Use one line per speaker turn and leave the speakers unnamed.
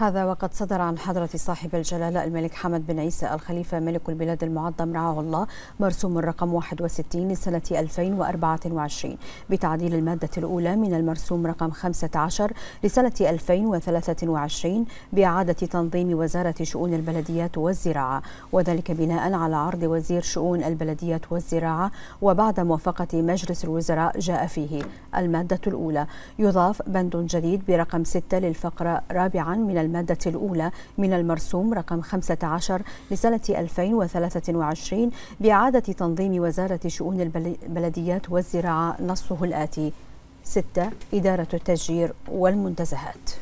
هذا وقد صدر عن حضرة صاحب الجلالة الملك حمد بن عيسى الخليفة ملك البلاد المعظم رعاه الله مرسوم الرقم 61 لسنة 2024 بتعديل المادة الأولى من المرسوم رقم 15 لسنة 2023 بإعادة تنظيم وزارة شؤون البلديات والزراعة وذلك بناء على عرض وزير شؤون البلديات والزراعة وبعد موافقة مجلس الوزراء جاء فيه المادة الأولى يضاف بند جديد برقم 6 للفقرة رابعا من المادة الأولى من المرسوم رقم 15 لسنة 2023 بإعادة تنظيم وزارة شؤون البلديات والزراعة نصه الآتي 6 إدارة التشجير والمنتزهات